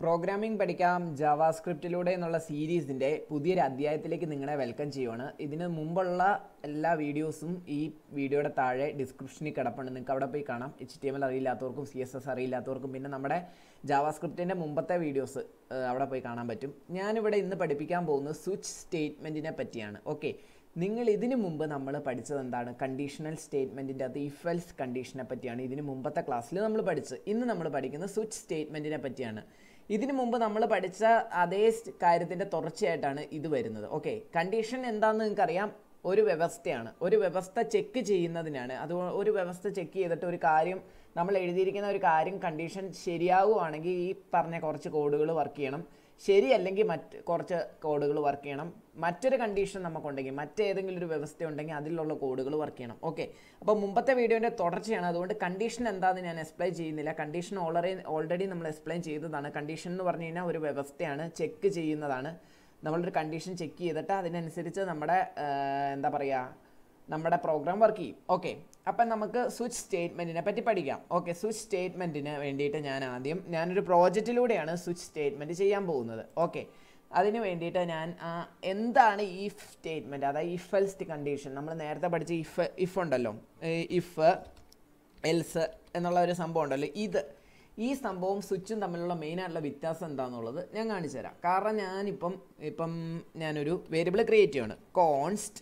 programming പഠിക്കാം Java സ്ക്രിപ്റ്റിലൂടെ എന്നുള്ള സീരീസിൻ്റെ പുതിയൊരു അധ്യായത്തിലേക്ക് നിങ്ങളെ വെൽക്കം ചെയ്യുവാണ് ഇതിന് മുമ്പുള്ള എല്ലാ വീഡിയോസും ഈ വീഡിയോയുടെ താഴെ ഡിസ്ക്രിപ്ഷനിൽ കിടപ്പുണ്ട് നിങ്ങൾക്ക് അവിടെ പോയി കാണാം എച്ച് ടി എം എൽ അറിയില്ലാത്തവർക്കും സി എസ് എസ് അറിയില്ലാത്തവർക്കും പിന്നെ നമ്മുടെ ജാവാ സ്ക്രിപ്റ്റിൻ്റെ മുമ്പത്തെ വീഡിയോസ് അവിടെ പോയി കാണാൻ പറ്റും ഞാനിവിടെ ഇന്ന് പഠിപ്പിക്കാൻ പോകുന്നത് സ്വിച്ച് സ്റ്റേറ്റ്മെൻറ്റിനെ പറ്റിയാണ് ഓക്കെ നിങ്ങൾ ഇതിനു മുമ്പ് നമ്മൾ പഠിച്ചത് എന്താണ് കണ്ടീഷണൽ സ്റ്റേറ്റ്മെൻറ്റിൻ്റെ അത് ഇഫൽസ് കണ്ടീഷനെ പറ്റിയാണ് ഇതിന് മുമ്പത്തെ ക്ലാസ്സിൽ നമ്മൾ പഠിച്ചത് ഇന്ന് നമ്മൾ പഠിക്കുന്നത് സ്വിച്ച് സ്റ്റേറ്റ്മെൻറ്റിനെ പറ്റിയാണ് ഇതിനു മുമ്പ് നമ്മൾ പഠിച്ച അതേ കാര്യത്തിൻ്റെ തുടർച്ചയായിട്ടാണ് ഇത് വരുന്നത് ഓക്കെ കണ്ടീഷൻ എന്താണെന്ന് നിങ്ങൾക്കറിയാം ഒരു വ്യവസ്ഥയാണ് ഒരു വ്യവസ്ഥ ചെക്ക് ചെയ്യുന്നതിനാണ് അത് ഒരു വ്യവസ്ഥ ചെക്ക് ചെയ്തിട്ട് ഒരു കാര്യം നമ്മൾ എഴുതിയിരിക്കുന്ന ഒരു കാര്യം കണ്ടീഷൻ ശരിയാവുകയാണെങ്കിൽ ഈ പറഞ്ഞ കുറച്ച് കോഡുകൾ വർക്ക് ചെയ്യണം ശരിയല്ലെങ്കിൽ മറ്റ് കുറച്ച് കോഡുകൾ വർക്ക് ചെയ്യണം മറ്റൊരു കണ്ടീഷൻ നമുക്കുണ്ടെങ്കിൽ മറ്റേതെങ്കിലും ഒരു വ്യവസ്ഥ ഉണ്ടെങ്കിൽ അതിലുള്ള കോഡുകൾ വർക്ക് ചെയ്യണം ഓക്കെ അപ്പോൾ മുമ്പത്തെ വീഡിയോൻ്റെ തുടർച്ചയാണ് അതുകൊണ്ട് കണ്ടീഷൻ എന്താണെന്ന് ഞാൻ എക്സ്പ്ലെയിൻ ചെയ്യുന്നില്ല കണ്ടീഷൻ ഓൾറെഡി ഓൾറെഡി നമ്മൾ എക്സ്പ്ലെയിൻ ചെയ്തതാണ് കണ്ടീഷൻ എന്ന് പറഞ്ഞു കഴിഞ്ഞാൽ ഒരു വ്യവസ്ഥയാണ് ചെക്ക് ചെയ്യുന്നതാണ് നമ്മളൊരു കണ്ടീഷൻ ചെക്ക് ചെയ്തിട്ട് അതിനനുസരിച്ച് നമ്മുടെ എന്താ പറയുക നമ്മുടെ പ്രോഗ്രാം വർക്ക് ചെയ്യും ഓക്കെ അപ്പം നമുക്ക് സ്വിച്ച് സ്റ്റേറ്റ്മെൻറ്റിനെ പറ്റി പഠിക്കാം ഓക്കെ സ്വിച്ച് സ്റ്റേറ്റ്മെൻറ്റിന് വേണ്ടിയിട്ട് ഞാൻ ആദ്യം ഞാനൊരു പ്രോജക്റ്റിലൂടെയാണ് സ്വിച്ച് സ്റ്റേറ്റ്മെൻറ്റ് ചെയ്യാൻ പോകുന്നത് ഓക്കെ അതിന് വേണ്ടിയിട്ട് ഞാൻ എന്താണ് ഇഫ് സ്റ്റേറ്റ്മെൻറ്റ് അതായത് ഇഫ് എൽസ്റ്റ് കണ്ടീഷൻ നമ്മൾ നേരത്തെ പഠിച്ച ഇഫ് ഇഫ് ഉണ്ടല്ലോ ഇഫ് എൽസ് എന്നുള്ള ഒരു സംഭവം ഉണ്ടല്ലോ ഇത് ഈ സംഭവം സ്വിച്ചും തമ്മിലുള്ള മെയിനായിട്ടുള്ള വ്യത്യാസം എന്താണെന്നുള്ളത് ഞാൻ കാണിച്ചു തരാം കാരണം ഞാനിപ്പം ഇപ്പം ഞാനൊരു വേരിയബിൾ ക്രിയേറ്റ് ചെയ്യാണ് കോൺസ്റ്റ്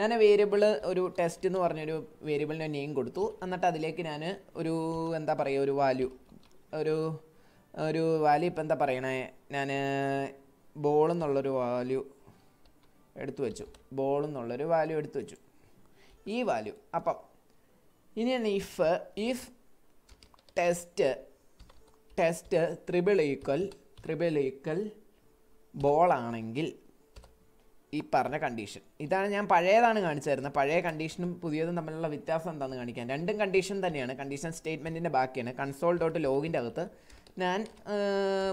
ഞാൻ വേരിയബിൾ ഒരു ടെസ്റ്റ് എന്ന് പറഞ്ഞൊരു വേരിയബിളിൻ്റെ നെയിം കൊടുത്തു എന്നിട്ട് അതിലേക്ക് ഞാൻ ഒരു എന്താ പറയുക ഒരു വാല്യൂ ഒരു ഒരു വാല്യൂ ഇപ്പം എന്താ പറയണേ ഞാൻ ബോൾ എന്നുള്ളൊരു വാല്യൂ എടുത്തു വെച്ചു ബോൾ എന്നുള്ളൊരു വാല്യൂ എടുത്തു വെച്ചു ഈ വാല്യൂ അപ്പം ഇനിയാണ് if if test test triple equal triple equal ബോളാണെങ്കിൽ ഈ പറഞ്ഞ കണ്ടീഷൻ ഇതാണ് ഞാൻ പഴയതാണ് കാണിച്ചു തരുന്നത് പഴയ കണ്ടീഷനും പുതിയതും തമ്മിലുള്ള വ്യത്യാസം എന്താണെന്ന് കാണിക്കാൻ രണ്ടും കണ്ടീഷൻ തന്നെയാണ് കണ്ടീഷൻ സ്റ്റേറ്റ്മെൻറ്റിൻ്റെ ബാക്കിയാണ് കൺസോൾ ഡോട്ട് ലോഗിൻ്റെ അകത്ത് ഞാൻ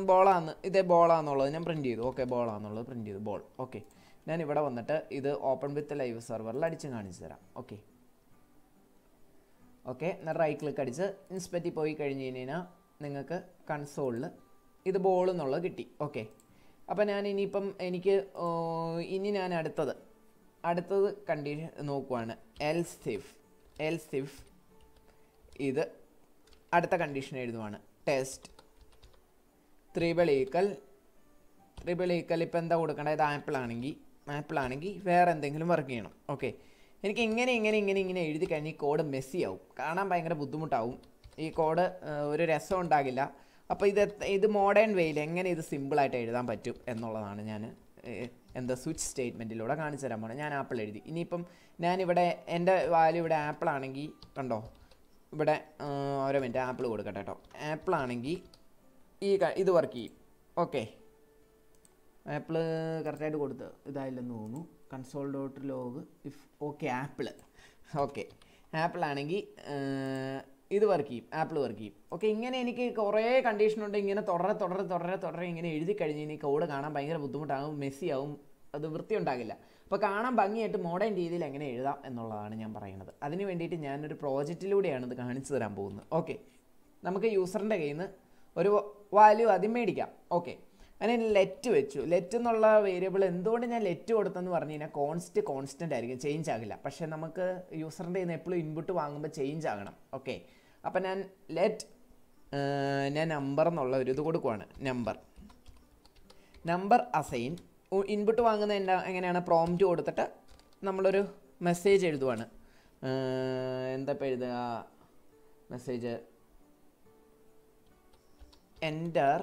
ബോളാന്ന് ഇതേ ബോളാന്നുള്ളത് ഞാൻ പ്രിൻറ്റ് ചെയ്തു ഓക്കെ ബോളാന്നുള്ളത് പ്രിൻറ്റ് ചെയ്തു ബോൾ ഓക്കെ ഞാൻ ഇവിടെ വന്നിട്ട് ഇത് ഓപ്പൺ വിത്ത് ലൈവ് സെർവറിൽ അടിച്ച് കാണിച്ചു തരാം ഓക്കെ ഓക്കെ എന്നാൽ റൈറ്റ് ക്ലിക്ക് അടിച്ച് ഇൻസ്പെറ്റി പോയി കഴിഞ്ഞ് കഴിഞ്ഞാൽ നിങ്ങൾക്ക് കൺസോളിൽ ഇത് ബോൾ എന്നുള്ളത് കിട്ടി ഓക്കെ അപ്പം ഞാൻ ഇനിയിപ്പം എനിക്ക് ഇനി ഞാൻ അടുത്തത് അടുത്തത് കണ്ടീഷൻ നോക്കുവാണ് എൽസ് തിഫ് എൽ തിഫ് ഇത് അടുത്ത കണ്ടീഷൻ എഴുതുവാണ് test triple equal triple equal ഇപ്പം എന്താ കൊടുക്കേണ്ടത് ഇത് ആപ്പിൾ ആണെങ്കിൽ ആപ്പിൾ ആണെങ്കിൽ വേറെ എന്തെങ്കിലും വർക്ക് ചെയ്യണം ഓക്കെ എനിക്ക് ഇങ്ങനെ ഇങ്ങനെ ഇങ്ങനെ ഇങ്ങനെ എഴുതി കഴിഞ്ഞാൽ ഈ കോഡ് മെസ്സിയാവും കാണാൻ ഭയങ്കര ബുദ്ധിമുട്ടാവും ഈ കോഡ് ഒരു രസം ഉണ്ടാകില്ല അപ്പോൾ ഇത് ഇത് മോഡേൺ വേയിൽ എങ്ങനെ ഇത് സിമ്പിളായിട്ട് എഴുതാൻ പറ്റും എന്നുള്ളതാണ് ഞാൻ എന്താ സ്വിച്ച് സ്റ്റേറ്റ്മെൻറ്റിലൂടെ കാണിച്ചു തരാൻ പോകുന്നത് ഞാൻ ആപ്പിൾ എഴുതി ഇനിയിപ്പം ഞാനിവിടെ എൻ്റെ വാല്യൂ ഇവിടെ ആപ്പിൾ ആണെങ്കിൽ കണ്ടോ ഇവിടെ ഓരോ മിനിറ്റ് ആപ്പിൾ കൊടുക്കട്ടെ കേട്ടോ ആപ്പിൾ ആണെങ്കിൽ ഈ ഇത് വർക്ക് ചെയ്യും ഓക്കെ ആപ്പിൾ കറക്റ്റായിട്ട് കൊടുത്ത് ഇതായില്ലെന്ന് തോന്നുന്നു console dot log if okay apple okay apple ആണെങ്കിൽ ഇത് വർക്ക് ചെയ്യും ആപ്പിൾ വർക്ക് ചെയ്യും ഓക്കെ ഇങ്ങനെ എനിക്ക് കുറേ കണ്ടീഷനുണ്ട് ഇങ്ങനെ തുടരെ തുടരെ തുടരെ തുടരെ ഇങ്ങനെ എഴുതി കഴിഞ്ഞ് ഇനി കോഡ് കാണാൻ ഭയങ്കര ബുദ്ധിമുട്ടാകും മെസ്സിയാവും അത് വൃത്തിയുണ്ടാകില്ല അപ്പോൾ കാണാൻ ഭംഗിയായിട്ട് മോഡേൺ രീതിയിൽ എങ്ങനെ എഴുതാം എന്നുള്ളതാണ് ഞാൻ പറയുന്നത് അതിന് വേണ്ടിയിട്ട് ഞാനൊരു പ്രോജക്റ്റിലൂടെയാണ് ഇത് കാണിച്ചു തരാൻ പോകുന്നത് ഓക്കെ നമുക്ക് യൂസറിൻ്റെ കയ്യിൽ നിന്ന് ഒരു വാല്യൂ ആദ്യം മേടിക്കാം ഓക്കെ അങ്ങനെ ലെറ്റ് വെച്ചു ലെറ്റ് എന്നുള്ള വേരിയബിൾ എന്തുകൊണ്ട് ഞാൻ ലെറ്റ് കൊടുത്തെന്ന് പറഞ്ഞു കഴിഞ്ഞാൽ കോൺസ്റ്റ് കോൺസ്റ്റൻ്റ് ആയിരിക്കും ചേഞ്ച് ആകില്ല പക്ഷേ നമുക്ക് യൂസറിൻ്റെ നിന്ന് എപ്പോഴും ഇൻപുട്ട് വാങ്ങുമ്പോൾ ചേഞ്ച് ആകണം ഓക്കെ അപ്പം ഞാൻ ലെറ്റ് ഞാൻ നമ്പർ എന്നുള്ള ഒരു ഇത് കൊടുക്കുവാണ് നമ്പർ നമ്പർ അസൈൻ ഇൻപുട്ട് വാങ്ങുന്ന എന്താ എങ്ങനെയാണ് പ്രോംറ്റ് കൊടുത്തിട്ട് നമ്മളൊരു മെസ്സേജ് എഴുതുവാണ് എന്താ ഇപ്പം എഴുതുക message enter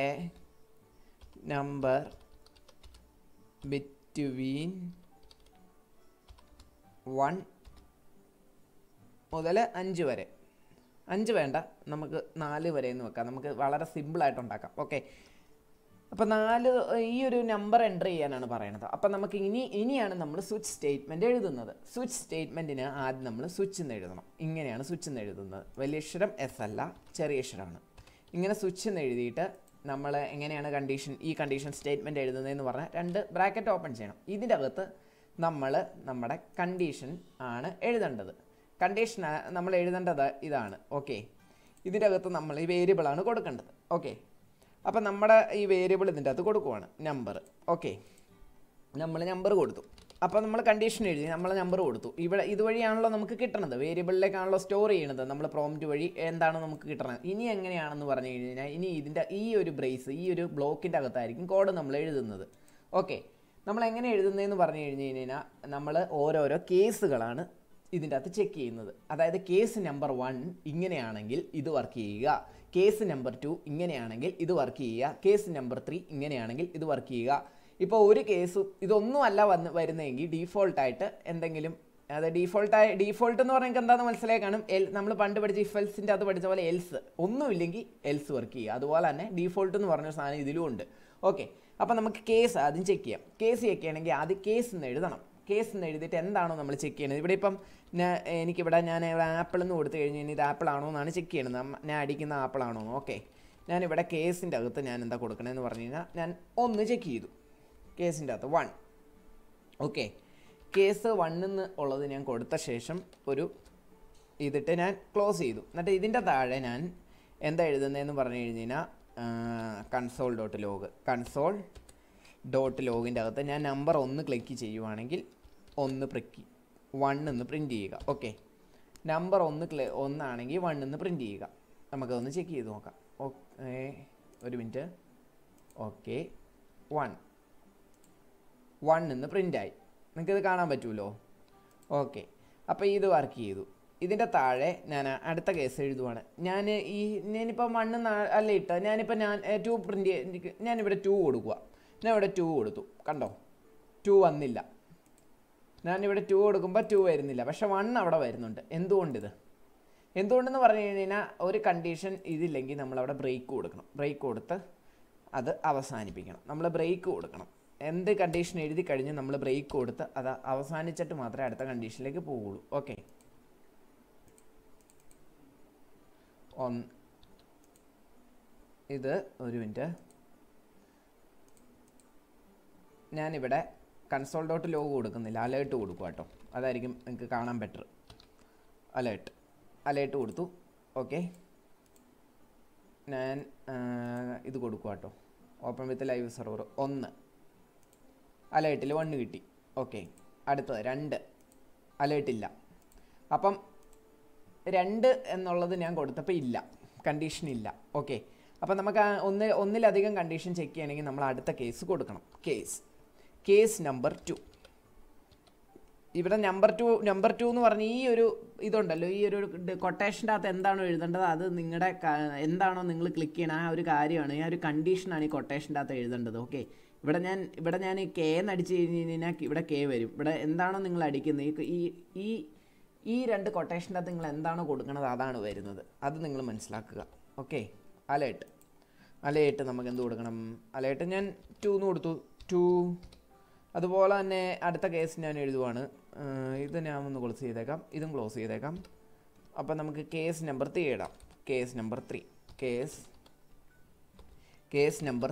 a number between one മുതൽ അഞ്ച് വരെ അഞ്ച് വേണ്ട നമുക്ക് നാല് വരെ എന്ന് വെക്കാം നമുക്ക് വളരെ സിമ്പിളായിട്ട് ഉണ്ടാക്കാം ഓക്കെ അപ്പോൾ നാല് ഈ ഒരു നമ്പർ എൻ്റർ ചെയ്യാനാണ് പറയണത് അപ്പോൾ നമുക്ക് ഇനി ഇനിയാണ് നമ്മൾ സ്വിച്ച് സ്റ്റേറ്റ്മെൻ്റ് എഴുതുന്നത് സ്വിച്ച് സ്റ്റേറ്റ്മെൻറ്റിന് ആദ്യം നമ്മൾ സ്വിച്ച് എന്ന് എഴുതണം ഇങ്ങനെയാണ് സ്വിച്ച് എന്ന് എഴുതുന്നത് വലിയ അക്ഷരം എസ് അല്ല ചെറിയ അക്ഷരമാണ് ഇങ്ങനെ സ്വിച്ച് എന്ന് എഴുതിയിട്ട് നമ്മൾ എങ്ങനെയാണ് കണ്ടീഷൻ ഈ കണ്ടീഷൻ സ്റ്റേറ്റ്മെൻറ്റ് എഴുതുന്നതെന്ന് പറഞ്ഞാൽ രണ്ട് ബ്രാക്കറ്റ് ഓപ്പൺ ചെയ്യണം ഇതിൻ്റെ അകത്ത് നമ്മൾ നമ്മുടെ കണ്ടീഷൻ ആണ് എഴുതേണ്ടത് കണ്ടീഷൻ നമ്മൾ എഴുതേണ്ടത് ഇതാണ് ഓക്കെ ഇതിൻ്റെ അകത്ത് നമ്മൾ ഈ വേരിയബിളാണ് കൊടുക്കേണ്ടത് ഓക്കെ അപ്പം നമ്മുടെ ഈ വേരിയബിൾ ഇതിൻ്റെ അകത്ത് കൊടുക്കുവാണ് നമ്പർ ഓക്കെ നമ്മൾ നമ്പർ കൊടുത്തു അപ്പോൾ നമ്മൾ കണ്ടീഷൻ എഴുതി നമ്മൾ നമ്പർ കൊടുത്തു ഇവിടെ ഇതുവഴിയാണല്ലോ നമുക്ക് കിട്ടണത് വേരിയബിളിലേക്കാണല്ലോ സ്റ്റോർ ചെയ്യണത് നമ്മൾ പ്രോംറ്റ് വഴി എന്താണ് നമുക്ക് കിട്ടണത് ഇനി എങ്ങനെയാണെന്ന് പറഞ്ഞു കഴിഞ്ഞാൽ ഇനി ഇതിൻ്റെ ഈ ഒരു ബ്രേസ് ഈ ഒരു ബ്ലോക്കിൻ്റെ അകത്തായിരിക്കും കോഡ് നമ്മൾ എഴുതുന്നത് ഓക്കെ നമ്മൾ എങ്ങനെ എഴുതുന്നതെന്ന് പറഞ്ഞു കഴിഞ്ഞു കഴിഞ്ഞാൽ നമ്മൾ ഓരോരോ കേസുകളാണ് ഇതിൻ്റെ അകത്ത് ചെക്ക് ചെയ്യുന്നത് അതായത് കേസ് നമ്പർ വൺ ഇങ്ങനെയാണെങ്കിൽ ഇത് വർക്ക് ചെയ്യുക കേസ് നമ്പർ ടു ഇങ്ങനെയാണെങ്കിൽ ഇത് വർക്ക് ചെയ്യുക കേസ് നമ്പർ ത്രീ ഇങ്ങനെയാണെങ്കിൽ ഇത് വർക്ക് ചെയ്യുക ഇപ്പോൾ ഒരു കേസ് ഇതൊന്നുമല്ല വന്ന് വരുന്നതെങ്കിൽ ഡീഫോൾട്ടായിട്ട് എന്തെങ്കിലും അത് ഡീഫോൾട്ടായി ഡീഫോൾട്ട് എന്ന് പറഞ്ഞാൽ എന്താണെന്ന് മനസ്സിലായി കാണും എൽ നമ്മൾ പണ്ട് പഠിച്ച ഇഫൽസിൻ്റെ അത് പഠിച്ച പോലെ എൽസ് ഒന്നുമില്ലെങ്കിൽ എൽസ് വർക്ക് ചെയ്യുക അതുപോലെ തന്നെ ഡീഫോൾട്ട് എന്ന് പറഞ്ഞ സാധനം ഇതിലും ഉണ്ട് ഓക്കെ അപ്പോൾ നമുക്ക് കേസ് ആദ്യം ചെക്ക് ചെയ്യാം കേസ് ചെക്ക് ചെയ്യണമെങ്കിൽ ആദ്യം കേസ് എന്ന് എഴുതണം കേസ് എന്ന് എഴുതിയിട്ട് എന്താണോ നമ്മൾ ചെക്ക് ചെയ്യുന്നത് ഇവിടെ ഇപ്പം എനിക്കിവിടെ ഞാൻ ഇവിടെ ആപ്പിൾ എന്ന് കൊടുത്തു കഴിഞ്ഞ് കഴിഞ്ഞാൽ ഇത് ആപ്പിൾ ആണോ എന്നാണ് ചെക്ക് ചെയ്യുന്നത് ഞാൻ അടിക്കുന്ന ആപ്പിൾ ആണോ ഓക്കെ ഞാനിവിടെ കേസിൻ്റെ അകത്ത് ഞാൻ എന്താ കൊടുക്കണമെന്ന് പറഞ്ഞു കഴിഞ്ഞാൽ ഞാൻ ഒന്ന് ചെക്ക് ചെയ്തു കേസിൻ്റെ അകത്ത് വൺ ഓക്കെ കേസ് വണ്ണെന്ന് ഉള്ളത് ഞാൻ കൊടുത്ത ശേഷം ഒരു ഇതിട്ട് ഞാൻ ക്ലോസ് ചെയ്തു എന്നിട്ട് ഇതിൻ്റെ താഴെ ഞാൻ എന്താ എഴുതുന്നതെന്ന് പറഞ്ഞു കഴിഞ്ഞാൽ console dot log console dot ലോഗിൻ്റെ അകത്ത് ഞാൻ നമ്പർ ഒന്ന് ക്ലിക്ക് ചെയ്യുവാണെങ്കിൽ ഒന്ന് പ്രിക്ക് വൺ എന്ന് പ്രിൻറ്റ് ചെയ്യുക ഓക്കെ നമ്പർ ഒന്ന് ക്ലി ഒന്നാണെങ്കിൽ വൺ എന്ന് പ്രിൻറ്റ് ചെയ്യുക നമുക്കതൊന്ന് ചെക്ക് ചെയ്ത് നോക്കാം ഓക്കെ ഒരു മിനിറ്റ് ഓക്കെ വൺ വൺ എന്ന് പ്രിൻ്റായി നിങ്ങൾക്കിത് കാണാൻ പറ്റുമല്ലോ ഓക്കെ അപ്പോൾ ഇത് വർക്ക് ചെയ്തു ഇതിൻ്റെ താഴെ ഞാൻ അടുത്ത കേസ് എഴുതുവാണ് ഞാൻ ഈ ഞാനിപ്പോൾ മണ്ണ് അല്ല ഇട്ട ഞാനിപ്പോൾ ഞാൻ ടു പ്രിൻ്റ് ഞാനിവിടെ ടു കൊടുക്കുക ഞാൻ ഇവിടെ ടു കൊടുത്തു കണ്ടോ ടു വന്നില്ല ഞാനിവിടെ ടു കൊടുക്കുമ്പോൾ ടു വരുന്നില്ല പക്ഷെ വൺ അവിടെ വരുന്നുണ്ട് എന്തുകൊണ്ടിത് എന്തുകൊണ്ടെന്ന് പറഞ്ഞു കഴിഞ്ഞാൽ ഒരു കണ്ടീഷൻ ഇതില്ലെങ്കിൽ നമ്മളവിടെ ബ്രേക്ക് കൊടുക്കണം ബ്രേക്ക് കൊടുത്ത് അത് അവസാനിപ്പിക്കണം നമ്മൾ ബ്രേക്ക് കൊടുക്കണം എന്ത് കണ്ടീഷൻ എഴുതി കഴിഞ്ഞ് നമ്മൾ ബ്രേക്ക് കൊടുത്ത് അത് അവസാനിച്ചിട്ട് മാത്രമേ അടുത്ത കണ്ടീഷനിലേക്ക് പോവുള്ളൂ ഓക്കെ ഒന്ന് ഇത് ഒരു മിനിറ്റ് ഞാനിവിടെ കൺസോൾ ഡോട്ട് ലോഗ് കൊടുക്കുന്നില്ല അലേർട്ട് കൊടുക്കുക കേട്ടോ അതായിരിക്കും നിങ്ങൾക്ക് കാണാൻ ബെറ്റർ അലേർട്ട് അലേർട്ട് കൊടുത്തു ഓക്കെ ഞാൻ ഇത് കൊടുക്കുക കേട്ടോ ഓപ്പൺ വിത്ത് ലൈവ് സെർവർ ഒന്ന് അലേർട്ടിൽ വണ് കിട്ടി ഓക്കെ അടുത്തത് രണ്ട് അലേർട്ടില്ല അപ്പം രണ്ട് എന്നുള്ളത് ഞാൻ കൊടുത്തപ്പോൾ ഇല്ല കണ്ടീഷൻ ഇല്ല ഓക്കെ അപ്പം നമുക്ക് ഒന്ന് ഒന്നിലധികം കണ്ടീഷൻ ചെക്ക് ചെയ്യണമെങ്കിൽ നമ്മൾ അടുത്ത കേസ് കൊടുക്കണം കേസ് കേസ് നമ്പർ ടു ഇവിടെ നമ്പർ ടു നമ്പർ ടു എന്ന് പറഞ്ഞ ഈ ഒരു ഇതുണ്ടല്ലോ ഈ ഒരു കൊട്ടേഷൻ്റെ അകത്ത് എന്താണോ എഴുതേണ്ടത് അത് നിങ്ങളുടെ എന്താണോ നിങ്ങൾ ക്ലിക്ക് ചെയ്യണം ആ ഒരു കാര്യമാണ് ആ ഒരു കണ്ടീഷനാണ് ഈ കൊട്ടേഷൻ്റെ അകത്ത് എഴുതേണ്ടത് ഓക്കെ ഇവിടെ ഞാൻ ഇവിടെ ഞാൻ കെ എന്ന് അടിച്ച് കഴിഞ്ഞ് കഴിഞ്ഞാൽ ഇവിടെ കെ വരും ഇവിടെ എന്താണോ നിങ്ങൾ അടിക്കുന്നത് ഈ ഈ ഈ രണ്ട് കൊട്ടേഷൻ്റെ അകത്ത് നിങ്ങൾ എന്താണോ കൊടുക്കുന്നത് അതാണ് വരുന്നത് അത് നിങ്ങൾ മനസ്സിലാക്കുക ഓക്കെ അലേട്ട് അലേട്ട് നമുക്ക് എന്ത് കൊടുക്കണം അലേട്ട് ഞാൻ ടു എന്ന് കൊടുത്തു ടു അതുപോലെ തന്നെ അടുത്ത കേസ് ഞാൻ എഴുതുവാണ് ഇത് ഞാൻ ഒന്ന് ക്ലോസ് ചെയ്തേക്കാം ഇതും ക്ലോസ് ചെയ്തേക്കാം അപ്പോൾ നമുക്ക് കേസ് നമ്പർ ത്രീ ഇടാം case number three case case number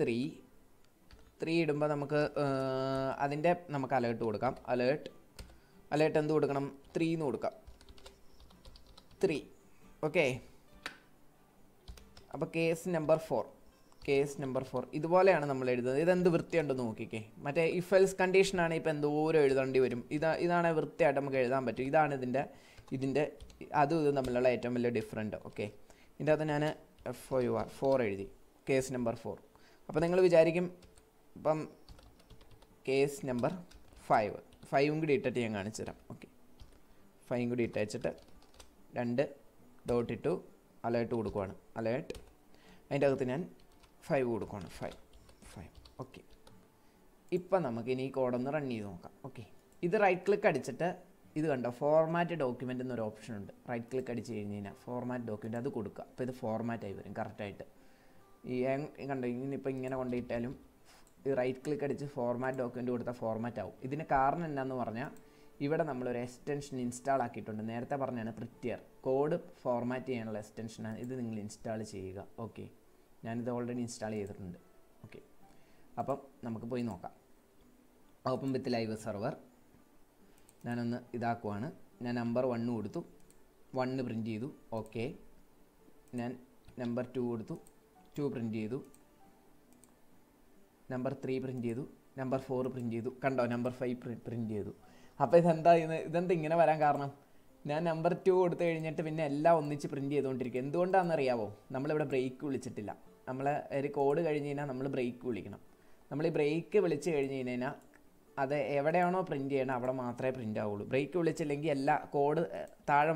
three three ഇടുമ്പോൾ നമുക്ക് അതിൻ്റെ നമുക്ക് അലേർട്ട് കൊടുക്കാം അലേർട്ട് അലേർട്ട് എന്ത് കൊടുക്കണം ത്രീ എന്ന് കൊടുക്കാം ത്രീ ഓക്കെ അപ്പോൾ case number four case number four ഇതുപോലെയാണ് നമ്മൾ എഴുതുന്നത് ഇതെന്ത് വൃത്തിയുണ്ടെന്ന് നോക്കിക്കേ മറ്റേ ഇഫൽസ് കണ്ടീഷനാണ് ഇപ്പോൾ എന്തോരം എഴുതേണ്ടി വരും ഇതാ ഇതാണ് വൃത്തിയായിട്ട് നമുക്ക് എഴുതാൻ പറ്റും ഇതാണ് ഇതിൻ്റെ ഇതിൻ്റെ അതും ഇതും തമ്മിലുള്ള ഏറ്റവും വലിയ ഡിഫറൻറ്റ് ഓക്കെ ഇതിൻ്റെ അകത്ത് ഞാൻ F O U R four എഴുതി കേസ് നമ്പർ ഫോർ അപ്പോൾ നിങ്ങൾ വിചാരിക്കും ഇപ്പം കേസ് നമ്പർ ഫൈവ് ഫൈവും കൂടി ഇട്ടിട്ട് ഞാൻ കാണിച്ചു തരാം ഓക്കെ ഫൈവും കൂടി ഇട്ടയച്ചിട്ട് രണ്ട് ഡോട്ട് ഇട്ടു അലേർട്ട് കൊടുക്കുവാണ് അലേർട്ട് അതിൻ്റെ അകത്ത് ഞാൻ ഫൈവ് കൊടുക്കണം ഫൈവ് ഫൈവ് ഓക്കെ ഇപ്പം നമുക്കിനി ഈ കോഡൊന്ന് റൺ ചെയ്ത് നോക്കാം ഓക്കെ ഇത് റൈറ്റ് ക്ലിക്ക് അടിച്ചിട്ട് ഇത് കണ്ടോ ഫോർമാറ്റ് ഡോക്യുമെൻ്റ് എന്നൊരു ഓപ്ഷൻ ഉണ്ട് റൈറ്റ് ക്ലിക്ക് അടിച്ച് കഴിഞ്ഞ് കഴിഞ്ഞാൽ ഫോർമാറ്റ് ഡോക്യുമെൻ്റ് അത് കൊടുക്കുക അപ്പോൾ ഇത് ഫോർമാറ്റായി വരും കറക്റ്റായിട്ട് ഈ കണ്ടോ ഇങ്ങനെ ഇപ്പോൾ ഇങ്ങനെ കൊണ്ടുപോയിട്ടാലും ഈ റൈറ്റ് ക്ലിക്ക് അടിച്ച് ഫോർമാറ്റ് ഡോക്യുമെൻ്റ് കൊടുത്താൽ ഫോർമാറ്റ് ആവും ഇതിന് കാരണം എന്താണെന്ന് പറഞ്ഞാൽ ഇവിടെ നമ്മളൊരു എക്സ്റ്റൻഷൻ ഇൻസ്റ്റാൾ ആക്കിയിട്ടുണ്ട് നേരത്തെ പറഞ്ഞാണ് പ്രിറ്റിയർ കോഡ് ഫോർമാറ്റ് ചെയ്യാനുള്ള എക്സ്റ്റൻഷനാണ് ഇത് നിങ്ങൾ ഇൻസ്റ്റാൾ ചെയ്യുക ഓക്കെ ഞാനിത് ഓൾറെഡി ഇൻസ്റ്റാൾ ചെയ്തിട്ടുണ്ട് ഓക്കെ അപ്പം നമുക്ക് പോയി നോക്കാം ഓപ്പൺ വിത്ത് ലൈവ് സെർവർ ഞാനൊന്ന് ഇതാക്കുവാണ് ഞാൻ നമ്പർ വണ്ണ് കൊടുത്തു വണ്ണ് പ്രിൻ്റ് ചെയ്തു ഓക്കെ ഞാൻ നമ്പർ ടു കൊടുത്തു ടു പ്രിൻ്റ് ചെയ്തു നമ്പർ ത്രീ പ്രിൻ്റ് ചെയ്തു നമ്പർ ഫോർ പ്രിൻ്റ് ചെയ്തു കണ്ടോ നമ്പർ ഫൈവ് പ്രിൻ്റ് ചെയ്തു അപ്പോൾ ഇതെന്താ ചെയ്യുന്നത് ഇതെന്താ ഇങ്ങനെ വരാൻ കാരണം ഞാൻ നമ്പർ ടു കൊടുത്തു കഴിഞ്ഞിട്ട് പിന്നെ എല്ലാം ഒന്നിച്ച് പ്രിൻ്റ് ചെയ്തുകൊണ്ടിരിക്കുക എന്തുകൊണ്ടാണെന്നറിയാവോ നമ്മളിവിടെ ബ്രേക്ക് വിളിച്ചിട്ടില്ല നമ്മൾ ഒരു കോഡ് കഴിഞ്ഞ് കഴിഞ്ഞാൽ നമ്മൾ ബ്രേക്ക് വിളിക്കണം നമ്മൾ ഈ ബ്രേക്ക് വിളിച്ച് കഴിഞ്ഞ് കഴിഞ്ഞാൽ അത് എവിടെയാണോ പ്രിൻ്റ് ചെയ്യണം അവിടെ മാത്രമേ പ്രിൻ്റ് ആവുള്ളൂ ബ്രേക്ക് വിളിച്ചില്ലെങ്കിൽ എല്ലാ കോഡ് താഴെ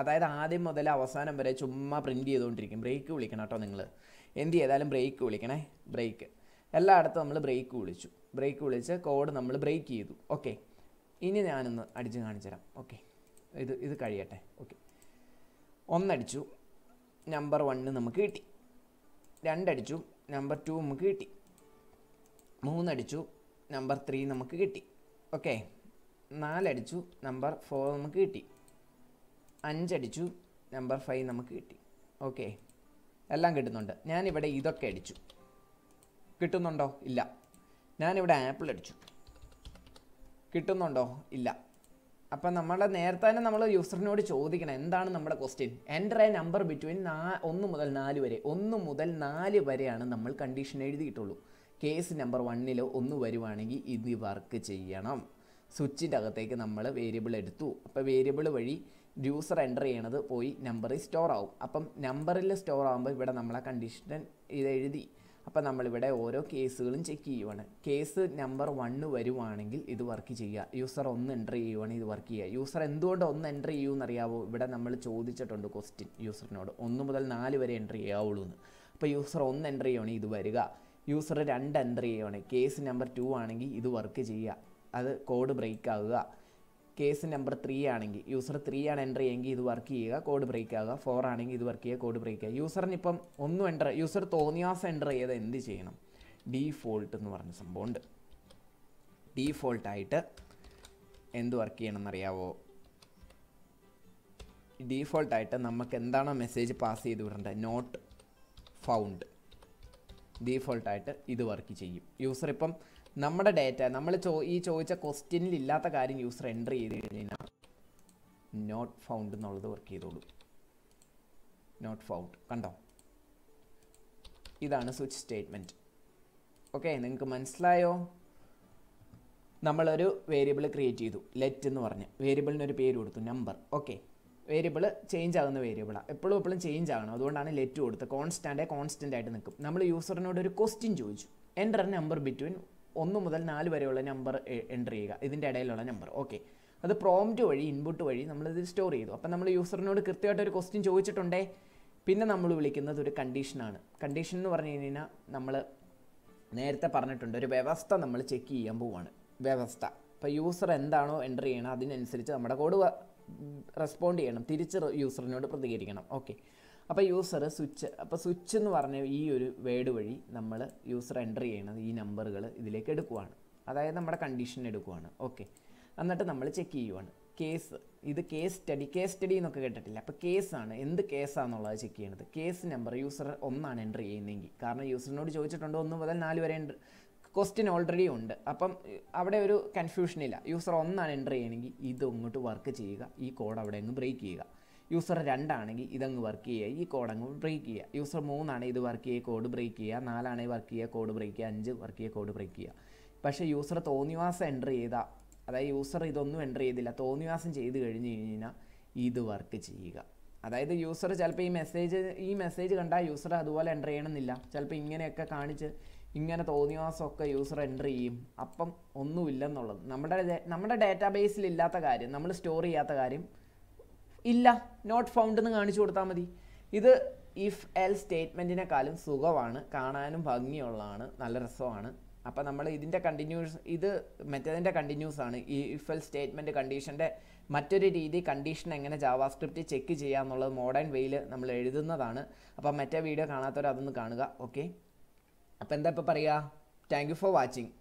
അതായത് ആദ്യം മുതൽ അവസാനം വരെ ചുമ്മാ പ്രിൻ്റ് ചെയ്തുകൊണ്ടിരിക്കും ബ്രേക്ക് വിളിക്കണം കേട്ടോ നിങ്ങൾ എന്ത് ചെയ്താലും ബ്രേക്ക് വിളിക്കണേ ബ്രേക്ക് എല്ലായിടത്തും നമ്മൾ ബ്രേക്ക് വിളിച്ചു ബ്രേക്ക് വിളിച്ച് കോഡ് നമ്മൾ ബ്രേക്ക് ചെയ്തു ഓക്കെ ഇനി ഞാനൊന്ന് അടിച്ച് കാണിച്ചുതരാം ഓക്കെ ഇത് ഇത് കഴിയട്ടെ ഓക്കെ ഒന്നടിച്ചു നമ്പർ വണ്ണ് നമുക്ക് കിട്ടി രണ്ടടിച്ചു നമ്പർ ടു നമുക്ക് കിട്ടി മൂന്നടിച്ചു നമ്പർ ത്രീ നമുക്ക് കിട്ടി ഓക്കെ നാലടിച്ചു നമ്പർ ഫോർ നമുക്ക് കിട്ടി അഞ്ചടിച്ചു നമ്പർ ഫൈവ് നമുക്ക് കിട്ടി ഓക്കെ എല്ലാം കിട്ടുന്നുണ്ട് ഞാനിവിടെ ഇതൊക്കെ അടിച്ചു കിട്ടുന്നുണ്ടോ ഇല്ല ഞാനിവിടെ ആപ്പിൾ അടിച്ചു കിട്ടുന്നുണ്ടോ ഇല്ല അപ്പം നമ്മളെ നേരത്തെ തന്നെ നമ്മൾ യൂസറിനോട് ചോദിക്കണം എന്താണ് നമ്മുടെ question enter a number between നാ ഒന്ന് മുതൽ നാല് വരെ ഒന്ന് മുതൽ നാല് വരെയാണ് നമ്മൾ കണ്ടീഷൻ എഴുതിയിട്ടുള്ളൂ കേസ് നമ്പർ വണ്ണിലോ ഒന്ന് വരുവാണെങ്കിൽ ഇത് വർക്ക് ചെയ്യണം സ്വിച്ചിൻ്റെ അകത്തേക്ക് നമ്മൾ വേരിയബിൾ എടുത്തു അപ്പോൾ വേരിയബിൾ വഴി യൂസർ എൻ്റർ ചെയ്യണത് പോയി നമ്പറിൽ സ്റ്റോർ ആവും അപ്പം നമ്പറിൽ സ്റ്റോർ ആകുമ്പോൾ ഇവിടെ നമ്മളെ കണ്ടീഷൻ ഇത് എഴുതി അപ്പോൾ നമ്മളിവിടെ ഓരോ കേസുകളും ചെക്ക് ചെയ്യുവാണ് കേസ് നമ്പർ വണ്ണ് വരുവാണെങ്കിൽ ഇത് വർക്ക് ചെയ്യുക യൂസർ ഒന്ന് എൻ്റർ ചെയ്യുവാണെങ്കിൽ ഇത് വർക്ക് ചെയ്യുക യൂസർ എന്തുകൊണ്ട് ഒന്ന് എൻ്റർ അറിയാവോ ഇവിടെ നമ്മൾ ചോദിച്ചിട്ടുണ്ട് ക്വസ്റ്റിൻ യൂസറിനോട് ഒന്ന് മുതൽ നാല് വരെ എൻ്റർ ചെയ്യാവുള്ളൂ എന്ന് അപ്പോൾ യൂസർ ഒന്ന് എൻ്റർ ചെയ്യുവാണെങ്കിൽ ഇത് വരിക യൂസർ രണ്ട് എൻ്റർ ചെയ്യുവാണെങ്കിൽ കേസ് നമ്പർ ടു ആണെങ്കിൽ ഇത് വർക്ക് ചെയ്യുക അത് കോഡ് ബ്രേക്ക് ആവുക കേസ് നമ്പർ ത്രീ ആണെങ്കിൽ യൂസർ ത്രീ ആണ് എൻ്റർ ചെയ്യുമെങ്കിൽ ഇത് വർക്ക് ചെയ്യുക കോഡ് ബ്രേക്ക് ആകുക ഫോർ ആണെങ്കിൽ ഇത് വർക്ക് ചെയ്യുക കോഡ് ബ്രേക്ക് ആകുക യൂസറിന് ഇപ്പം ഒന്നും എൻ്റർ യൂസർ തോന്നിയാസം എൻ്റർ ചെയ്ത് എന്ത് ചെയ്യണം ഡീഫോൾട്ട് എന്ന് പറഞ്ഞ സംഭവമുണ്ട് ഡീഫോൾട്ടായിട്ട് എന്ത് വർക്ക് ചെയ്യണമെന്നറിയാവോ ഡീഫോൾട്ടായിട്ട് നമുക്ക് എന്താണോ മെസ്സേജ് പാസ് ചെയ്ത് വിടേണ്ടത് നോട്ട് ഫൗണ്ട് ഡീഫോൾട്ടായിട്ട് ഇത് വർക്ക് ചെയ്യും യൂസർ ഇപ്പം നമ്മുടെ ഡേറ്റ നമ്മൾ ഈ ചോദിച്ച ക്വസ്റ്റ്യനിൽ ഇല്ലാത്ത കാര്യം യൂസർ എൻ്റർ ചെയ്ത് കഴിഞ്ഞാൽ നോട്ട് ഫൗണ്ട് എന്നുള്ളത് വർക്ക് ചെയ്തോളൂ നോട്ട് ഫൗണ്ട് കണ്ടോ ഇതാണ് സ്വിച്ച് സ്റ്റേറ്റ്മെൻറ്റ് ഓക്കെ നിങ്ങൾക്ക് മനസ്സിലായോ നമ്മളൊരു വേരിയബിൾ ക്രിയേറ്റ് ചെയ്തു ലെറ്റ് എന്ന് പറഞ്ഞ് ഒരു പേര് കൊടുത്തു നമ്പർ ഓക്കെ വേരിയബിൾ ചേഞ്ച് ആകുന്ന വേരിയബിളാണ് എപ്പോഴും എപ്പോഴും ചേഞ്ച് ആകണം അതുകൊണ്ടാണ് ലെറ്റ് കൊടുത്ത് കോൺസ്റ്റൻ്റ് കോൺസ്റ്റൻ്റ് ആയിട്ട് നിൽക്കും നമ്മൾ യൂസറിനോട് ഒരു ക്വസ്റ്റ്യൻ ചോദിച്ചു എൻ്റർ നമ്പർ ബിറ്റ്വീൻ ഒന്ന് മുതൽ നാല് വരെയുള്ള നമ്പർ എൻ്റർ ചെയ്യുക ഇതിൻ്റെ ഇടയിലുള്ള നമ്പർ ഓക്കെ അത് പ്രോംറ്റ് വഴി ഇൻപുട്ട് വഴി നമ്മളിത് സ്റ്റോർ ചെയ്തു അപ്പം നമ്മൾ യൂസറിനോട് കൃത്യമായിട്ട് ഒരു ക്വസ്റ്റ്യൻ ചോദിച്ചിട്ടുണ്ടേ പിന്നെ നമ്മൾ വിളിക്കുന്നത് ഒരു കണ്ടീഷനാണ് കണ്ടീഷൻ എന്ന് പറഞ്ഞു കഴിഞ്ഞാൽ നമ്മൾ നേരത്തെ പറഞ്ഞിട്ടുണ്ട് ഒരു വ്യവസ്ഥ നമ്മൾ ചെക്ക് ചെയ്യാൻ പോവാണ് വ്യവസ്ഥ അപ്പോൾ യൂസർ എന്താണോ എൻ്റർ ചെയ്യണം അതിനനുസരിച്ച് നമ്മുടെ കോഡ് റെസ്പോണ്ട് ചെയ്യണം തിരിച്ച് യൂസറിനോട് പ്രതികരിക്കണം ഓക്കെ അപ്പോൾ യൂസർ സ്വിച്ച് അപ്പോൾ സ്വിച്ച് എന്ന് പറഞ്ഞ ഈ ഒരു വേഡ് വഴി നമ്മൾ യൂസർ എൻ്റർ ചെയ്യണത് ഈ നമ്പറുകൾ ഇതിലേക്ക് എടുക്കുവാണ് അതായത് നമ്മുടെ കണ്ടീഷൻ എടുക്കുവാണ് ഓക്കെ എന്നിട്ട് നമ്മൾ ചെക്ക് ചെയ്യുവാണ് കേസ് ഇത് കേസ് സ്റ്റഡി കേസ് സ്റ്റഡി എന്നൊക്കെ കേട്ടിട്ടില്ല അപ്പോൾ കേസാണ് എന്ത് കേസാണെന്നുള്ളത് ചെക്ക് ചെയ്യണത് കേസ് നമ്പർ യൂസർ ഒന്നാണ് എൻ്റർ ചെയ്യുന്നതെങ്കിൽ കാരണം യൂസറിനോട് ചോദിച്ചിട്ടുണ്ട് ഒന്ന് മുതൽ നാല് വരെ ക്വസ്റ്റ്യൻ ഓൾറെഡി ഉണ്ട് അപ്പം അവിടെ ഒരു കൺഫ്യൂഷനില്ല യൂസർ ഒന്നാണ് എൻ്റർ ചെയ്യണമെങ്കിൽ ഇത് ഇങ്ങോട്ട് വർക്ക് ചെയ്യുക ഈ കോഡ് അവിടെ നിന്ന് ബ്രേക്ക് ചെയ്യുക യൂസർ രണ്ടാണെങ്കിൽ ഇതങ്ങ് വർക്ക് ചെയ്യുക ഈ കോഡ് അങ്ങ് ബ്രേക്ക് ചെയ്യുക യൂസർ മൂന്നാണ് ഇത് വർക്ക് ചെയ്യുക കോഡ് ബ്രേക്ക് ചെയ്യുക നാലാണ് വർക്ക് ചെയ്യുക കോഡ് ബ്രേക്ക് ചെയ്യുക അഞ്ച് വർക്ക് ചെയ്യുക കോഡ് ബ്രേക്ക് ചെയ്യുക പക്ഷേ യൂസർ തോന്നിവാസം എൻ്റർ ചെയ്ത അതായത് യൂസർ ഇതൊന്നും എൻ്റർ ചെയ്തില്ല തോന്നിവാസം ചെയ്ത് കഴിഞ്ഞ് കഴിഞ്ഞാൽ ഇത് വർക്ക് ചെയ്യുക അതായത് യൂസർ ചിലപ്പോൾ ഈ മെസ്സേജ് ഈ മെസ്സേജ് കണ്ടാൽ യൂസർ അതുപോലെ എൻ്റർ ചെയ്യണമെന്നില്ല ചിലപ്പോൾ ഇങ്ങനെയൊക്കെ കാണിച്ച് ഇങ്ങനെ തോന്നിവാസമൊക്കെ യൂസർ എൻ്റർ ചെയ്യും അപ്പം ഒന്നുമില്ലെന്നുള്ളത് നമ്മുടെ നമ്മുടെ ഡാറ്റാബേസിൽ ഇല്ലാത്ത കാര്യം നമ്മൾ സ്റ്റോർ ചെയ്യാത്ത കാര്യം ഇല്ല നോട്ട് ഫൗണ്ട് എന്ന് കാണിച്ചു കൊടുത്താൽ മതി ഇത് ഇഫ് എൽ സ്റ്റേറ്റ്മെൻറ്റിനെക്കാളും സുഖമാണ് കാണാനും ഭംഗിയുള്ളതാണ് നല്ല രസമാണ് അപ്പോൾ നമ്മൾ ഇതിൻ്റെ കണ്ടിന്യൂസ് ഇത് മറ്റേതിൻ്റെ കണ്ടിന്യൂസ് ആണ് ഈ ഇഫ് എൽ സ്റ്റേറ്റ്മെൻറ്റ് കണ്ടീഷൻ്റെ മറ്റൊരു രീതി കണ്ടീഷൻ എങ്ങനെ ജാവാസ്ക്രിപ്റ്റ് ചെക്ക് ചെയ്യുക എന്നുള്ളത് മോഡേൺ വേയിൽ നമ്മൾ എഴുതുന്നതാണ് അപ്പോൾ മറ്റേ വീഡിയോ കാണാത്തവർ അതൊന്ന് കാണുക ഓക്കെ അപ്പോൾ എന്താ ഇപ്പോൾ പറയുക താങ്ക് യു ഫോർ വാച്ചിങ്